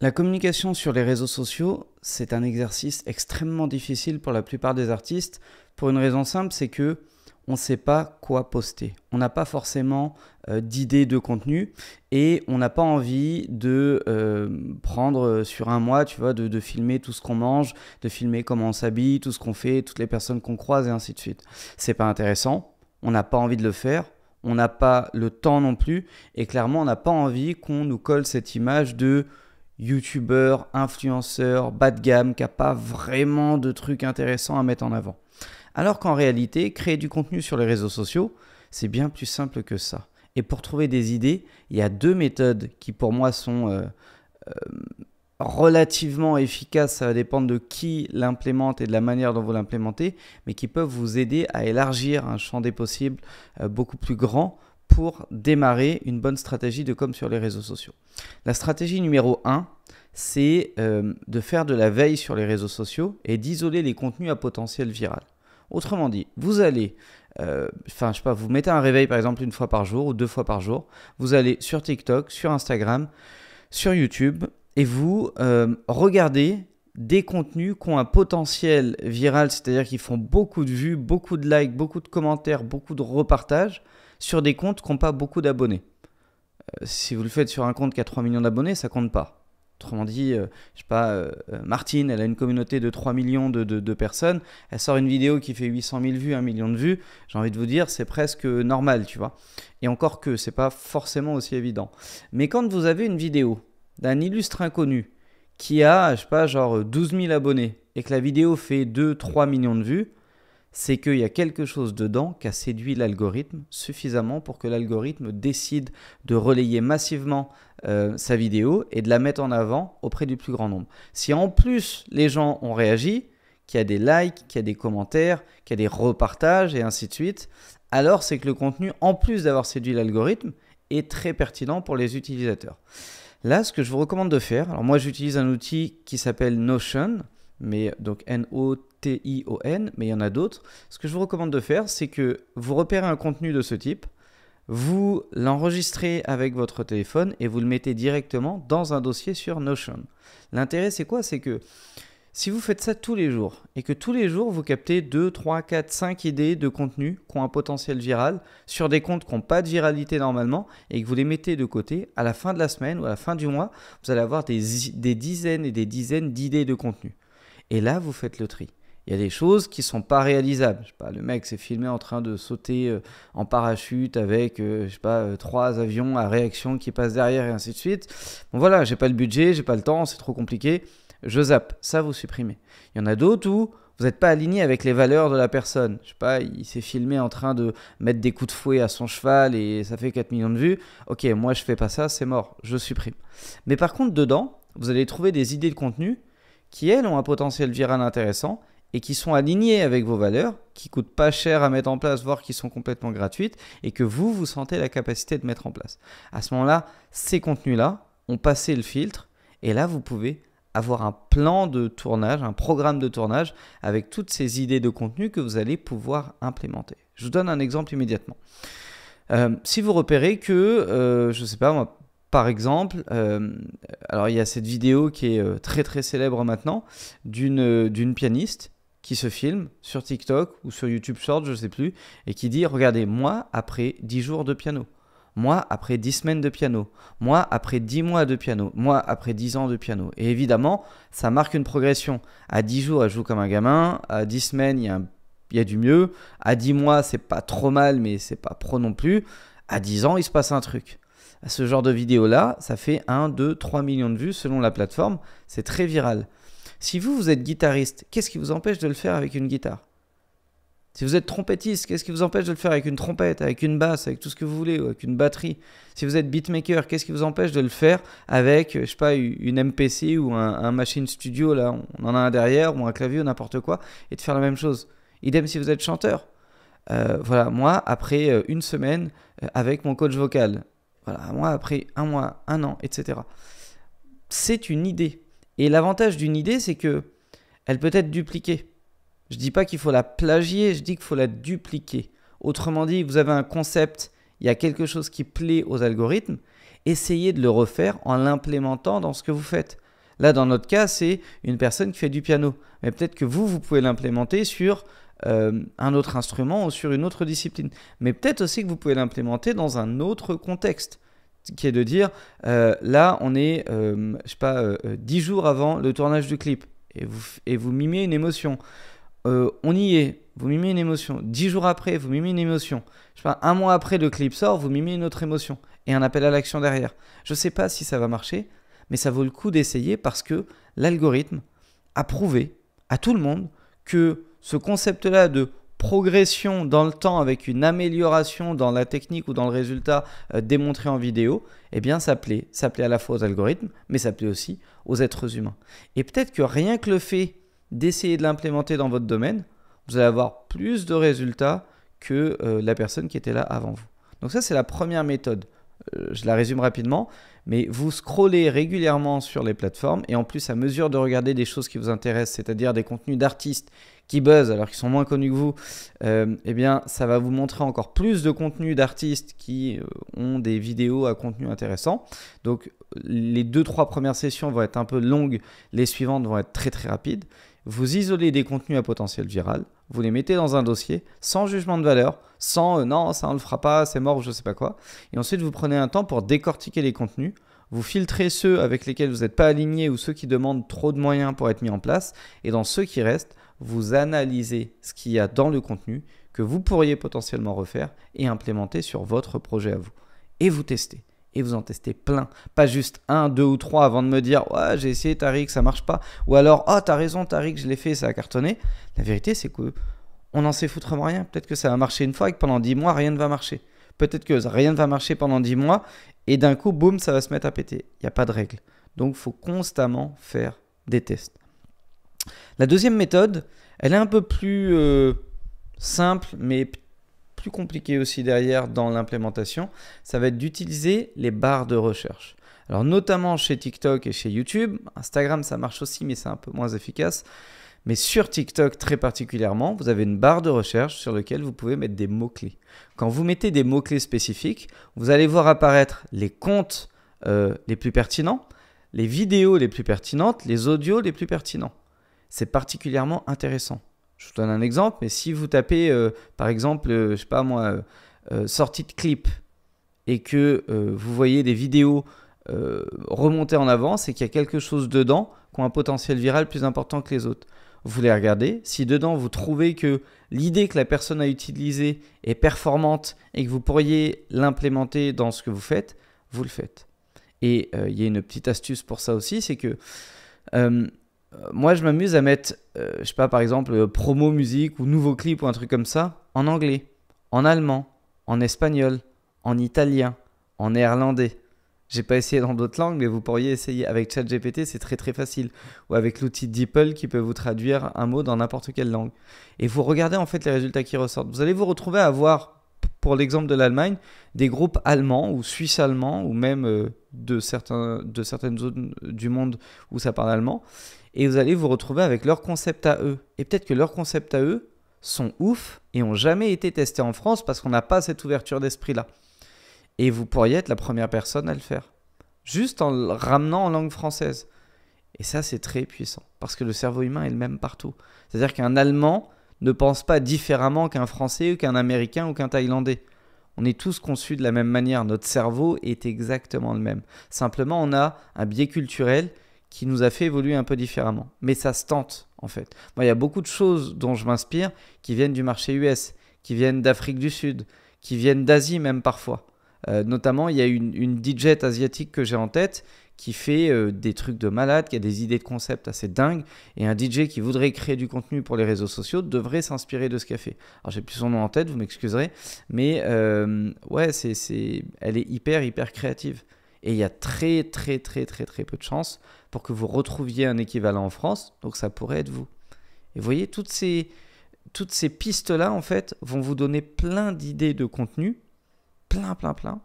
La communication sur les réseaux sociaux, c'est un exercice extrêmement difficile pour la plupart des artistes pour une raison simple, c'est que on ne sait pas quoi poster. On n'a pas forcément euh, d'idées d'idée de contenu et on n'a pas envie de euh, prendre euh, sur un mois, tu vois, de, de filmer tout ce qu'on mange, de filmer comment on s'habille, tout ce qu'on fait, toutes les personnes qu'on croise et ainsi de suite. C'est pas intéressant. On n'a pas envie de le faire on n'a pas le temps non plus, et clairement, on n'a pas envie qu'on nous colle cette image de youtubeur, influenceur, bas de gamme, qui n'a pas vraiment de trucs intéressants à mettre en avant. Alors qu'en réalité, créer du contenu sur les réseaux sociaux, c'est bien plus simple que ça. Et pour trouver des idées, il y a deux méthodes qui pour moi sont euh, euh, relativement efficaces, ça va dépendre de qui l'implémente et de la manière dont vous l'implémentez, mais qui peuvent vous aider à élargir un champ des possibles euh, beaucoup plus grand pour démarrer une bonne stratégie de com sur les réseaux sociaux. La stratégie numéro 1, c'est euh, de faire de la veille sur les réseaux sociaux et d'isoler les contenus à potentiel viral. Autrement dit, vous allez, euh, enfin je je sais pas, vous mettez un réveil par exemple une fois par jour ou deux fois par jour, vous allez sur TikTok, sur Instagram, sur YouTube et vous euh, regardez des contenus qui ont un potentiel viral, c'est-à-dire qui font beaucoup de vues, beaucoup de likes, beaucoup de commentaires, beaucoup de repartages, sur des comptes qui n'ont pas beaucoup d'abonnés. Euh, si vous le faites sur un compte qui a 3 millions d'abonnés, ça compte pas. Autrement dit, je euh, je sais pas, euh, Martine, elle a une communauté de 3 millions de, personnes, elle sort une vidéo qui fait 800 000 vues, 1 million de vues, j'ai envie de vous dire, c'est presque normal, tu vois. Et encore que, c'est pas forcément aussi évident. Mais quand vous avez une vidéo d'un illustre inconnu qui a, je sais pas, genre 12 000 abonnés, et que la vidéo fait 2-3 millions de vues, c'est qu'il y a quelque chose dedans qui a séduit l'algorithme suffisamment pour que l'algorithme décide de relayer massivement euh, sa vidéo et de la mettre en avant auprès du plus grand nombre. Si en plus les gens ont réagi, qu'il y a des likes, qu'il y a des commentaires, qu'il y a des repartages et ainsi de suite, alors c'est que le contenu, en plus d'avoir séduit l'algorithme, est très pertinent pour les utilisateurs. Là, ce que je vous recommande de faire, alors moi j'utilise un outil qui s'appelle Notion, mais donc N-O-T-I-O-N, mais il y en a d'autres. Ce que je vous recommande de faire, c'est que vous repérez un contenu de ce type, vous l'enregistrez avec votre téléphone et vous le mettez directement dans un dossier sur Notion. L'intérêt, c'est quoi C'est que si vous faites ça tous les jours et que tous les jours vous captez 2, 3, 4, 5 idées de contenu qui ont un potentiel viral sur des comptes qui n'ont pas de viralité normalement et que vous les mettez de côté, à la fin de la semaine ou à la fin du mois, vous allez avoir des, des dizaines et des dizaines d'idées de contenu. Et là, vous faites le tri. Il y a des choses qui ne sont pas réalisables. Je sais pas, le mec s'est filmé en train de sauter euh, en parachute avec, euh, je sais pas, euh, trois avions à réaction qui passent derrière et ainsi de suite. Bon voilà, j'ai pas le budget, j'ai pas le temps, c'est trop compliqué. Je zappe. Ça, vous supprimez. Il y en a d'autres où vous n'êtes pas aligné avec les valeurs de la personne. Je sais pas, il s'est filmé en train de mettre des coups de fouet à son cheval et ça fait 4 millions de vues. Ok, moi je fais pas ça, c'est mort, je supprime. Mais par contre, dedans, vous allez trouver des idées de contenu qui elles ont un potentiel viral intéressant et qui sont alignés avec vos valeurs, qui coûtent pas cher à mettre en place, voire qui sont complètement gratuites, et que vous, vous sentez la capacité de mettre en place. À ce moment-là, ces contenus-là ont passé le filtre, et là, vous pouvez avoir un plan de tournage, un programme de tournage, avec toutes ces idées de contenu que vous allez pouvoir implémenter. Je vous donne un exemple immédiatement. Euh, si vous repérez que, euh, je ne sais pas, moi, par exemple, euh, alors il y a cette vidéo qui est euh, très très célèbre maintenant d'une, euh, d'une pianiste qui se filme sur TikTok ou sur YouTube Short, je ne sais plus, et qui dit Regardez, moi, après 10 jours de piano, moi, après 10 semaines de piano, moi, après 10 mois de piano, moi, après 10 ans de piano. Et évidemment, ça marque une progression. À 10 jours, elle joue comme un gamin, à 10 semaines, il y a, du mieux, à 10 mois, c'est pas trop mal, mais c'est pas pro non plus, à 10 ans, il se passe un truc ce genre de vidéo-là, ça fait 1, 2, 3 millions de vues selon la plateforme. C'est très viral. Si vous, vous êtes guitariste, qu'est-ce qui vous empêche de le faire avec une guitare Si vous êtes trompettiste, qu'est-ce qui vous empêche de le faire avec une trompette, avec une basse, avec tout ce que vous voulez, ou avec une batterie Si vous êtes beatmaker, qu'est-ce qui vous empêche de le faire avec, je sais pas, une MPC ou un, machine studio, là, on en a un derrière, ou un clavier, ou n'importe quoi, et de faire la même chose Idem si vous êtes chanteur. Euh, voilà, moi, après euh, une semaine euh, avec mon coach vocal, voilà, un mois après, un mois, un an, etc. C'est une idée. Et l'avantage d'une idée, c'est que elle peut être dupliquée. Je dis pas qu'il faut la plagier, je dis qu'il faut la dupliquer. Autrement dit, vous avez un concept, il y a quelque chose qui plaît aux algorithmes, essayez de le refaire en l'implémentant dans ce que vous faites. Là, dans notre cas, c'est une personne qui fait du piano. Mais peut-être que vous, vous pouvez l'implémenter sur euh, un autre instrument ou sur une autre discipline. Mais peut-être aussi que vous pouvez l'implémenter dans un autre contexte qui est de dire euh, là on est euh, je sais pas 10 jours avant le tournage du clip et vous et vous mimez une émotion on y est vous mimez une émotion 10 jours après vous mimez une émotion je sais pas un mois après le clip sort vous mimez une autre émotion et un appel à l'action derrière je sais pas si ça va marcher mais ça vaut le coup d'essayer parce que l'algorithme a prouvé à tout le monde que ce concept-là de progression dans le temps avec une amélioration dans la technique ou dans le résultat euh, démontré en vidéo, eh bien ça plaît. Ça plaît à la fois aux algorithmes, mais ça plaît aussi aux êtres humains. Et peut-être que rien que le fait d'essayer de l'implémenter dans votre domaine, vous allez avoir plus de résultats que euh, la personne qui était là avant vous. Donc ça c'est la première méthode. Euh, je la résume rapidement mais vous scrollez régulièrement sur les plateformes et en plus à mesure de regarder des choses qui vous intéressent, c'est-à-dire des contenus d'artistes qui buzzent alors qu'ils sont moins connus que vous, euh, eh bien ça va vous montrer encore plus de contenus d'artistes qui euh, ont des vidéos à contenu intéressant. Donc les deux trois premières sessions vont être un peu longues, les suivantes vont être très très rapides vous isolez des contenus à potentiel viral, vous les mettez dans un dossier sans jugement de valeur, sans euh, non, ça on le fera pas, c'est mort ou je sais pas quoi. Et ensuite, vous prenez un temps pour décortiquer les contenus, vous filtrez ceux avec lesquels vous n'êtes pas aligné ou ceux qui demandent trop de moyens pour être mis en place. Et dans ceux qui restent, vous analysez ce qu'il y a dans le contenu que vous pourriez potentiellement refaire et implémenter sur votre projet à vous. Et vous testez et vous en testez plein. Pas juste un, deux ou trois avant de me dire Ouais, j'ai essayé Tariq, ça marche pas. Ou alors oh, t'as raison, Tariq, je l'ai fait, ça a cartonné. La vérité, c'est que on n'en sait foutrement rien. Peut-être que ça va marcher une fois et que pendant dix mois, rien ne va marcher. Peut-être que rien ne va marcher pendant dix mois et d'un coup, boum, ça va se mettre à péter. Il n'y a pas de règle. Donc, il faut constamment faire des tests. La deuxième méthode, elle est un peu plus euh, simple, mais compliqué aussi derrière dans l'implémentation, ça va être d'utiliser les barres de recherche. Alors notamment chez TikTok et chez YouTube, Instagram ça marche aussi mais c'est un peu moins efficace. Mais sur TikTok très particulièrement, vous avez une barre de recherche sur laquelle vous pouvez mettre des mots-clés. Quand vous mettez des mots-clés spécifiques, vous allez voir apparaître les comptes euh, les plus pertinents, les vidéos les plus pertinentes, les audios les plus pertinents. C'est particulièrement intéressant. Je vous donne un exemple, mais si vous tapez, euh, par exemple, je euh, je sais pas moi, euh, sortie de clip, et que vous voyez des vidéos remonter en avance et qu'il y a quelque chose dedans qui a un potentiel viral plus important que les autres. Vous les regardez, si dedans vous trouvez que l'idée que la personne a utilisée est performante et que vous pourriez l'implémenter dans ce que vous faites, vous le faites. Et il y a une petite astuce pour ça aussi, c'est que euh, moi, je m'amuse à mettre, je euh, je sais pas, par exemple, euh, promo musique ou nouveau clip ou un truc comme ça en anglais, en allemand, en espagnol, en italien, en néerlandais. J'ai pas essayé dans d'autres langues, mais vous pourriez essayer. Avec ChatGPT, c'est très très facile. Ou avec l'outil DeepL qui peut vous traduire un mot dans n'importe quelle langue. Et vous regardez en fait les résultats qui ressortent. Vous allez vous retrouver à avoir pour l'exemple de l'Allemagne, des groupes allemands ou suisses allemands ou même euh, de, certains, de certaines zones du monde où ça parle allemand. Et vous allez vous retrouver avec leurs concepts à eux. Et peut-être que leurs concepts à eux sont ouf et ont jamais été testés en France parce qu'on n'a pas cette ouverture d'esprit-là. Et vous pourriez être la première personne à le faire. Juste en le ramenant en langue française. Et ça, c'est très puissant. Parce que le cerveau humain est le même partout. C'est-à-dire qu'un Allemand ne pense pas différemment qu'un Français ou qu'un Américain ou qu'un Thaïlandais. On est tous conçus de la même manière, notre cerveau est exactement le même. Simplement, on a un biais culturel qui nous a fait évoluer un peu différemment. Mais ça se tente, en fait. Moi, il y a beaucoup de choses dont je m'inspire qui viennent du marché US, qui viennent d'Afrique du Sud, qui viennent d'Asie même parfois. Euh, notamment, il y a une, une DJ asiatique que j'ai en tête qui fait euh, des trucs de malade, qui a des idées de concept assez dingues, et un DJ qui voudrait créer du contenu pour les réseaux sociaux devrait s'inspirer de ce qu'elle fait. Alors j'ai plus son nom en tête, vous m'excuserez, mais euh, ouais, c'est, c'est, elle est hyper hyper créative. Et il y a très très très très très peu de chances pour que vous retrouviez un équivalent en France, donc ça pourrait être vous. Et vous voyez, toutes ces, toutes ces pistes-là, en fait, vont vous donner plein d'idées de contenu, plein, plein, plein.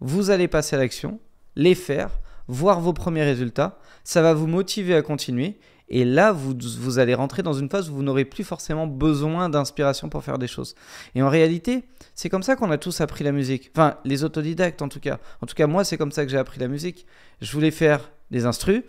Vous allez passer à l'action, les faire, voir vos premiers résultats, ça va vous motiver à continuer. Et là, vous, allez rentrer dans une phase où vous n'aurez plus forcément besoin d'inspiration pour faire des choses. Et en réalité, c'est comme ça qu'on a tous appris la musique. Enfin, les autodidactes en tout cas. En tout cas, moi, c'est comme ça que j'ai appris la musique. Je voulais faire des instrus,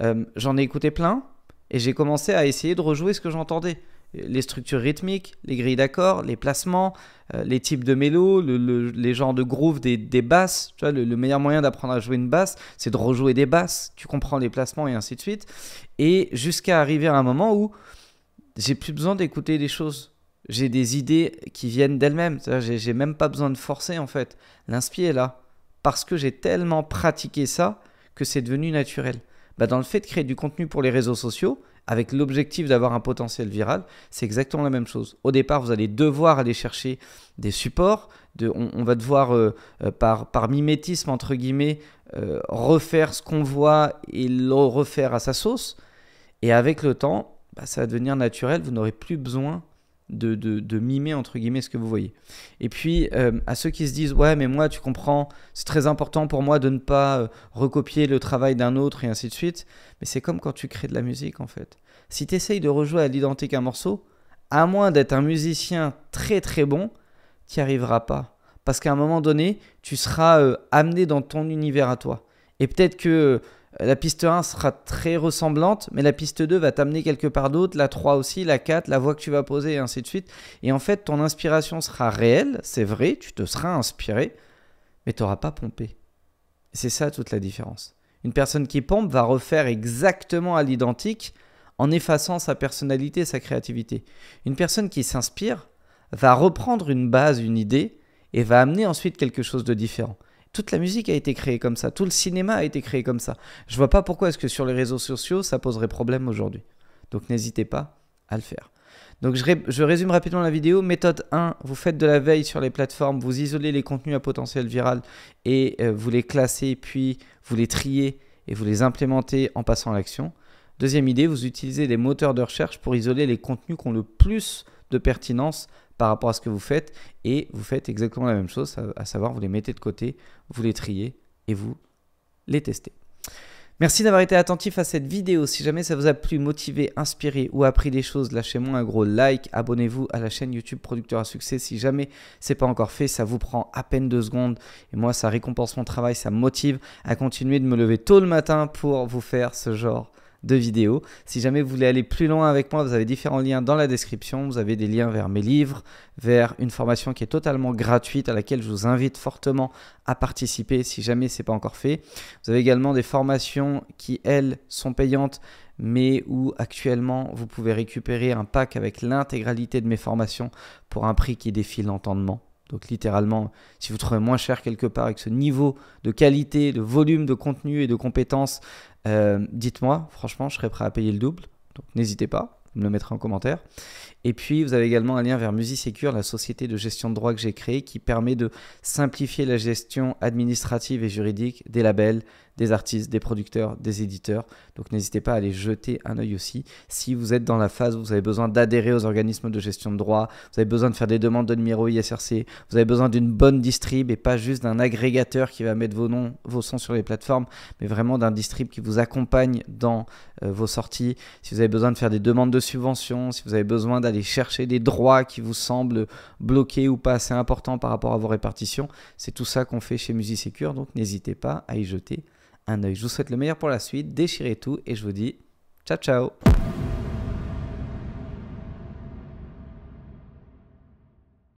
euh, j'en ai écouté plein, et j'ai commencé à essayer de rejouer ce que j'entendais les structures rythmiques, les grilles d'accords, les placements, euh, les types de mélos, les genres de groove des, basses. Tu le, meilleur moyen d'apprendre à jouer une basse, c'est de rejouer des basses. Tu comprends les placements et ainsi de suite. Et jusqu'à arriver à un moment où j'ai plus besoin d'écouter des choses. J'ai des idées qui viennent d'elles-mêmes. J'ai, j'ai même pas besoin de forcer en fait. L'inspirer est là. Parce que j'ai tellement pratiqué ça que c'est devenu naturel. Bah, dans le fait de créer du contenu pour les réseaux sociaux, avec l'objectif d'avoir un potentiel viral, c'est exactement la même chose. Au départ, vous allez devoir aller chercher des supports, on, va devoir, euh, euh, par, par, mimétisme, entre guillemets, euh, refaire ce qu'on voit et le refaire à sa sauce. Et avec le temps, bah, ça va devenir naturel, vous n'aurez plus besoin de, mimer entre guillemets ce que vous voyez. Et puis euh, à ceux qui se disent ouais mais moi tu comprends, c'est très important pour moi de ne pas euh, recopier le travail d'un autre et ainsi de suite, mais c'est comme quand tu crées de la musique en fait. Si tu essayes de rejouer à l'identique un morceau, à moins d'être un musicien très très bon, tu n'y arriveras pas. Parce qu'à un moment donné, tu seras euh, amené dans ton univers à toi. Et peut-être que euh, la piste 1 sera très ressemblante, mais la piste 2 va t'amener quelque part d'autre, la 3 aussi, la 4, la voix que tu vas poser, et ainsi de suite. Et en fait, ton inspiration sera réelle, c'est vrai, tu te seras inspiré, mais tu n'auras pas pompé. C'est ça toute la différence. Une personne qui pompe va refaire exactement à l'identique en effaçant sa personnalité, sa créativité. Une personne qui s'inspire va reprendre une base, une idée, et va amener ensuite quelque chose de différent. Toute la musique a été créée comme ça, tout le cinéma a été créé comme ça. Je vois pas pourquoi est-ce que sur les réseaux sociaux ça poserait problème aujourd'hui. Donc n'hésitez pas à le faire. Donc je, résume rapidement la vidéo. Méthode 1, vous faites de la veille sur les plateformes, vous isolez les contenus à potentiel viral et euh, vous les classez, puis vous les triez et vous les implémentez en passant à l'action. Deuxième idée, vous utilisez les moteurs de recherche pour isoler les contenus qui ont le plus de pertinence par rapport à ce que vous faites et vous faites exactement la même chose, à savoir vous les mettez de côté, vous les triez et vous les testez. Merci d'avoir été attentif à cette vidéo. Si jamais ça vous a plu, motivé, inspiré ou appris des choses, lâchez-moi un gros like, abonnez-vous à la chaîne YouTube Producteur à succès. Si jamais c'est pas encore fait, ça vous prend à peine deux secondes et moi ça récompense mon travail, ça me motive à continuer de me lever tôt le matin pour vous faire ce genre de vidéos. Si jamais vous voulez aller plus loin avec moi, vous avez différents liens dans la description. Vous avez des liens vers mes livres, vers une formation qui est totalement gratuite à laquelle je vous invite fortement à participer si jamais ce n'est pas encore fait. Vous avez également des formations qui, elles, sont payantes mais où actuellement vous pouvez récupérer un pack avec l'intégralité de mes formations pour un prix qui défie l'entendement. Donc littéralement, si vous trouvez moins cher quelque part avec ce niveau de qualité, de volume de contenu et de compétences euh, dites-moi, franchement, je serais prêt à payer le double, donc n'hésitez pas. Vous me le mettrez en commentaire. Et puis, vous avez également un lien vers MusiSecure, la société de gestion de droits que j'ai créée, qui permet de simplifier la gestion administrative et juridique des labels, des artistes, des producteurs, des éditeurs. Donc, n'hésitez pas à aller jeter un œil aussi. Si vous êtes dans la phase où vous avez besoin d'adhérer aux organismes de gestion de droits, vous avez besoin de faire des demandes de numéro ISRC, vous avez besoin d'une bonne distrib et pas juste d'un agrégateur qui va mettre vos noms, vos sons sur les plateformes, mais vraiment d'un distrib qui vous accompagne dans euh, vos sorties, si vous avez besoin de faire des demandes de subventions, si vous avez besoin d'aller chercher des droits qui vous semblent bloqués ou pas assez importants par rapport à vos répartitions, c'est tout ça qu'on fait chez Musisecure, donc n'hésitez pas à y jeter un oeil. Je vous souhaite le meilleur pour la suite, déchirez tout et je vous dis ciao ciao